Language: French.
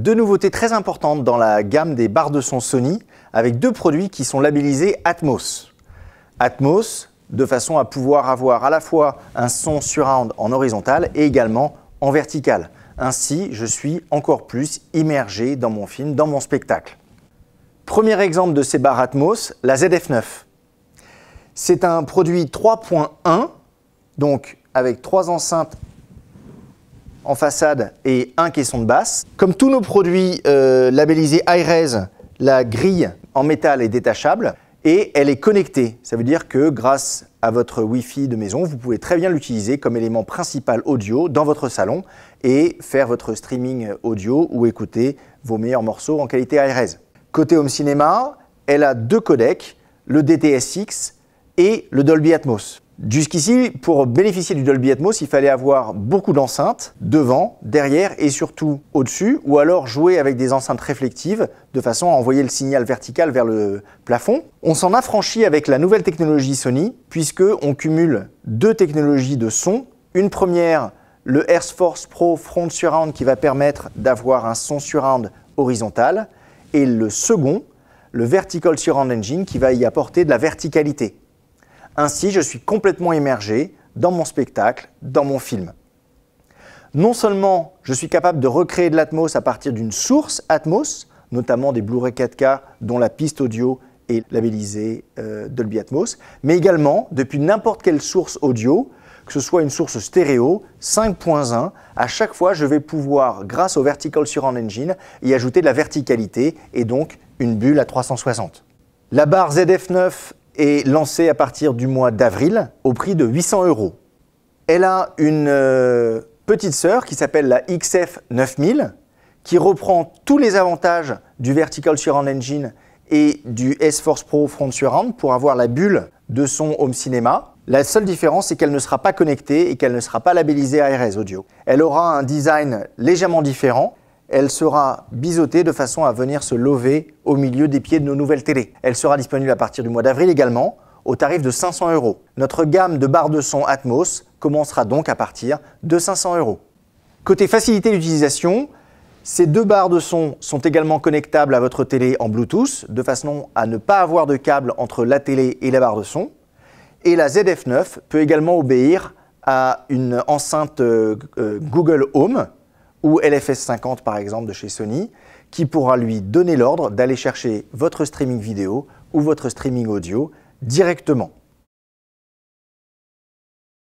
Deux nouveautés très importantes dans la gamme des barres de son Sony, avec deux produits qui sont labellisés Atmos. Atmos, de façon à pouvoir avoir à la fois un son surround en horizontal et également en vertical. Ainsi, je suis encore plus immergé dans mon film, dans mon spectacle. Premier exemple de ces barres Atmos, la ZF9. C'est un produit 3.1, donc avec trois enceintes en façade et un caisson de basse. Comme tous nos produits euh, labellisés iRes, la grille en métal est détachable et elle est connectée. Ça veut dire que grâce à votre Wi-Fi de maison, vous pouvez très bien l'utiliser comme élément principal audio dans votre salon et faire votre streaming audio ou écouter vos meilleurs morceaux en qualité iRes. Côté home cinéma, elle a deux codecs, le DTSX et le Dolby Atmos. Jusqu'ici, pour bénéficier du Dolby Atmos, il fallait avoir beaucoup d'enceintes devant, derrière et surtout au-dessus, ou alors jouer avec des enceintes réflectives de façon à envoyer le signal vertical vers le plafond. On s'en affranchit avec la nouvelle technologie Sony, puisque on cumule deux technologies de son. Une première, le Air Force Pro Front Surround, qui va permettre d'avoir un son surround horizontal, et le second, le Vertical Surround Engine, qui va y apporter de la verticalité. Ainsi, je suis complètement immergé dans mon spectacle, dans mon film. Non seulement je suis capable de recréer de l'Atmos à partir d'une source Atmos, notamment des Blu-ray 4K dont la piste audio est labellisée euh, Dolby Atmos, mais également depuis n'importe quelle source audio, que ce soit une source stéréo 5.1, à chaque fois je vais pouvoir, grâce au Vertical Surround Engine, y ajouter de la verticalité et donc une bulle à 360. La barre ZF9 est lancée à partir du mois d'avril au prix de 800 euros. Elle a une euh, petite sœur qui s'appelle la XF 9000 qui reprend tous les avantages du Vertical Surround Engine et du S-Force Pro Front Surround pour avoir la bulle de son home cinéma. La seule différence, c'est qu'elle ne sera pas connectée et qu'elle ne sera pas labellisée ARS Audio. Elle aura un design légèrement différent elle sera biseautée de façon à venir se lever au milieu des pieds de nos nouvelles télés. Elle sera disponible à partir du mois d'avril également, au tarif de 500 euros. Notre gamme de barres de son Atmos commencera donc à partir de 500 euros. Côté facilité d'utilisation, ces deux barres de son sont également connectables à votre télé en Bluetooth, de façon à ne pas avoir de câble entre la télé et la barre de son. Et la ZF9 peut également obéir à une enceinte euh, euh, Google Home, ou LFS 50 par exemple de chez Sony, qui pourra lui donner l'ordre d'aller chercher votre streaming vidéo ou votre streaming audio directement.